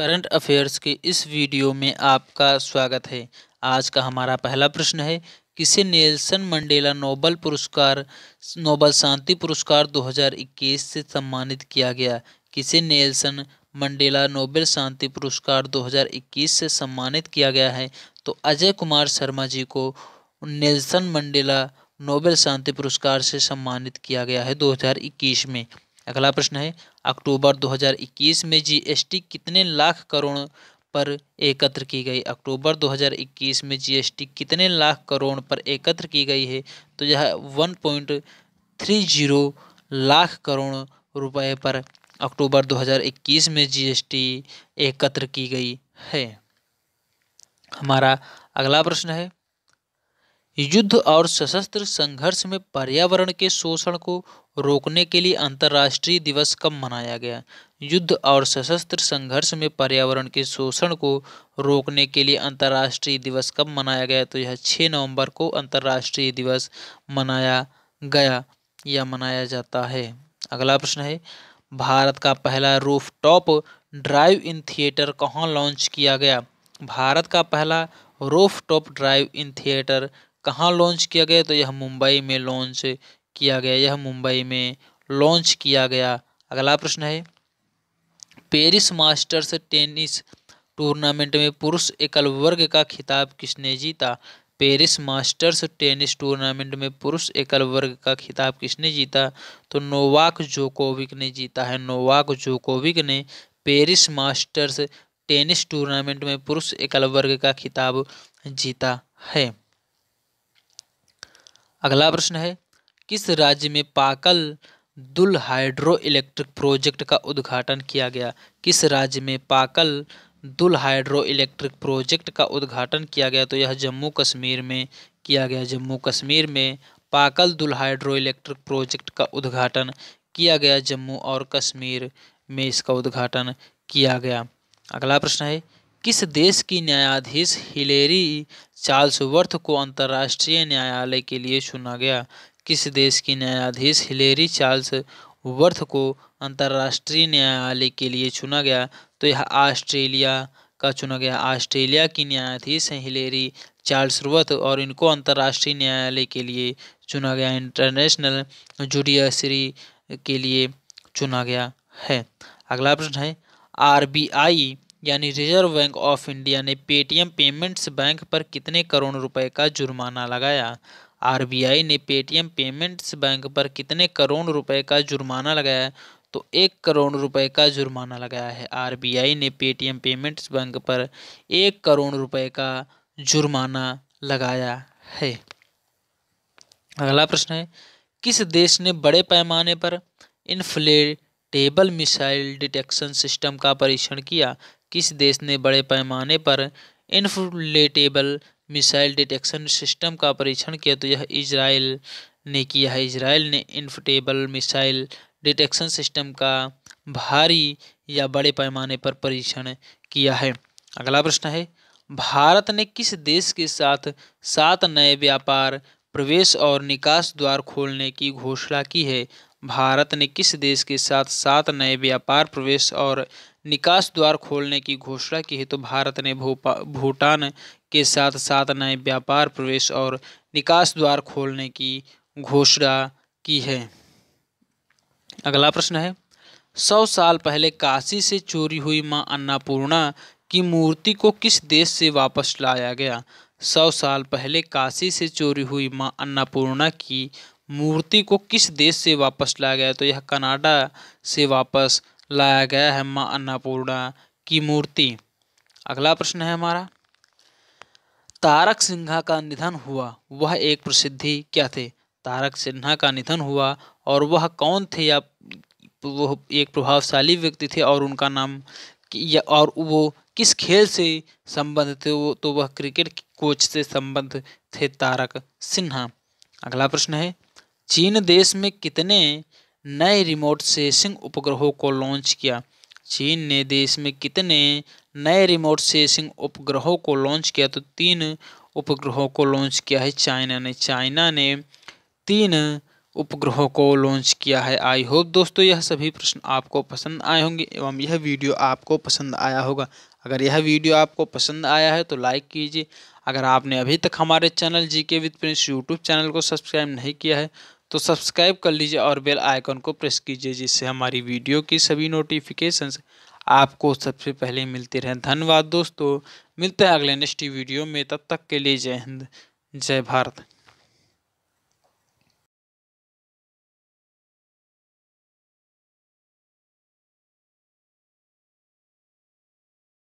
current affairs के इस video में आपका स्वागत है आज का हमारा पहला प्रश्न है किसे नेल्सन मंडेला नोबल पुरस्कार नोबल शांति पुरस्कार 2021 से सम्मानित किया गया किसे नेल्सन मंडेला नोबेल शांति पुरस्कार 2021 से सम्मानित किया गया है तो अजय कुमार शर्मा जी को नेल्सन मंडेला नोबेल शांति पुरस्कार से सम्मानित किया गया है 2021 में अगला प्रश्न है अक्टूबर 2021 में जीएसटी कितने लाख करोड़ पर एकत्र की गई अक्टूबर 2021 में जीएसटी कितने लाख करोड़ पर एकत्र की गई है तो यह 1.30 लाख करोड़ रुपए पर अक्टूबर 2021 में जीएसटी एकत्र की गई है हमारा अगला प्रश्न है युद्ध और सशस्त्र संघर्ष में पर्यावरण के शोषण को रोकने के लिए अंतर्राष्ट्रीय दिवस कब मनाया गया युद्ध और सशस्त्र संघर्ष में पर्यावरण के शोषण को रोकने के लिए अंतर्राष्ट्रीय दिवस कब मनाया गया तो यह 6 नवंबर को अंतर्राष्ट्रीय दिवस मनाया गया या मनाया जाता है अगला प्रश्न है भारत का पहला roof top drive in theatre कहाँ लॉन्च किया गया भारत का पहला roof top drive in theatre कहाँ लॉन्च किया गया तो यह मुंबई में लॉन्च किया गया यह मुंबई में लॉन्च किया गया अगला प्रश्न है पेरिस मास्टर्स टेनिस टूर्नामेंट में पुरुष एकल वर्ग का खिताब किसने जीता पेरिस मास्टर्स टेनिस टूर्नामेंट में पुरुष एकल वर्ग का खिताब किसने जीता तो नोवाक जोकोविक ने जीता है नोवाक जोकोविक ने पेरिस मास्टर्स टेनिस टूर्नामेंट में पुरुष एकल वर्ग का खिताब जीता है अगला प्रश्न है किस राज्य में पाकल दुल हाइड्रो इलेक्ट्रिक प्रोजेक्ट का उद्घाटन किया गया किस राज्य में पाकल दुल हाइड्रो इलेक्ट्रिक प्रोजेक्ट का उद्घाटन किया गया तो यह जम्मू कश्मीर में किया गया जम्मू कश्मीर में पाकल दुल हाइड्रो इलेक्ट्रिक प्रोजेक्ट का उद्घाटन किया गया जम्मू और कश्मीर में इसका उद्घाटन किया गया अगला प्रश्न है किस देश की न्यायाधीश हिलेरी चार्ल्सवर्थ को अंतर्राष्ट्रीय न्यायालय के लिए चुना गया किस देश की न्यायाधीश हिलेरी चार्ल्स वर्थ को अंतर्राष्ट्रीय न्यायालय के लिए चुना गया तो यह ऑस्ट्रेलिया का चुना गया ऑस्ट्रेलिया की न्यायाधीश हैं हिलेरी चार्ल्स वर्थ और इनको अंतर्राष्ट्रीय न्यायालय के लिए चुना गया इंटरनेशनल जुडियसरी के लिए चुना गया है अगला प्रश्न है आरबीआई यानी रिजर्व बैंक ऑफ इंडिया ने पेटीएम पेमेंट्स बैंक पर कितने करोड़ रुपए का जुर्माना लगाया आरबीआई ने पेटीएम पेमेंट्स बैंक पर कितने करोड़ रुपए का जुर्माना लगाया तो एक करोड़ रुपए का जुर्माना लगाया है आरबीआई ने पेटीएम पेमेंट्स बैंक पर एक करोड़ रुपए का जुर्माना लगाया है अगला प्रश्न है किस देश ने बड़े पैमाने पर इन्फ्लेटेबल मिसाइल डिटेक्शन सिस्टम का परीक्षण किया किस देश ने बड़े पैमाने पर इनफ्लेटेबल मिसाइल डिटेक्शन सिस्टम का परीक्षण किया तो यह इसराइल ने किया है इसराइल ने इनफ्लेटेबल मिसाइल डिटेक्शन सिस्टम का भारी या बड़े पैमाने पर परीक्षण किया है अगला प्रश्न है भारत ने किस देश के साथ सात नए व्यापार प्रवेश और निकास द्वार खोलने की घोषणा की है भारत ने किस देश के साथ सात नए व्यापार प्रवेश और निकास द्वार खोलने की घोषणा की है तो भारत ने भूटान के साथ साथ नए व्यापार प्रवेश और निकास द्वार खोलने की घोषणा की है अगला प्रश्न है सौ साल पहले काशी से चोरी हुई मां अन्नापूर्णा की मूर्ति को किस देश से वापस लाया गया सौ साल पहले काशी से चोरी हुई मां अन्नापूर्णा की मूर्ति को किस देश से वापस लाया गया तो यह कनाडा से वापस लाया गया है माँ अन्नापूर्णा की मूर्ति अगला प्रश्न है हमारा तारक सिन्हा का निधन हुआ वह एक प्रसिद्धि क्या थे तारक सिन्हा का निधन हुआ और वह कौन थे या वो एक प्रभावशाली व्यक्ति थे और उनका नाम या और वो किस खेल से संबंध थे वो तो वह क्रिकेट कोच से संबंध थे तारक सिन्हा अगला प्रश्न है चीन देश में कितने नए रिमोट सेसिंग उपग्रहों को लॉन्च किया चीन ने देश में कितने नए रिमोट सेसिंग उपग्रहों को लॉन्च किया तो तीन उपग्रहों को लॉन्च किया है चाइना ने चाइना ने तीन उपग्रहों को लॉन्च किया है आई होप दोस्तों यह सभी प्रश्न आपको पसंद आए होंगे एवं यह वीडियो आपको पसंद आया होगा अगर यह वीडियो आपको पसंद आया है तो लाइक कीजिए अगर आपने अभी तक हमारे channel G K with Prince YouTube channel को सब्सक्राइब नहीं किया है तो सब्सक्राइब कर लीजिए और बेल आइकन को प्रेस कीजिए जिससे हमारी वीडियो की सभी नोटिफिकेशंस आपको सबसे पहले मिलते रहें धन्यवाद दोस्तों मिलते हैं अगले नेक्स्ट वीडियो में तब तक के लिए जय हिंद जय भारत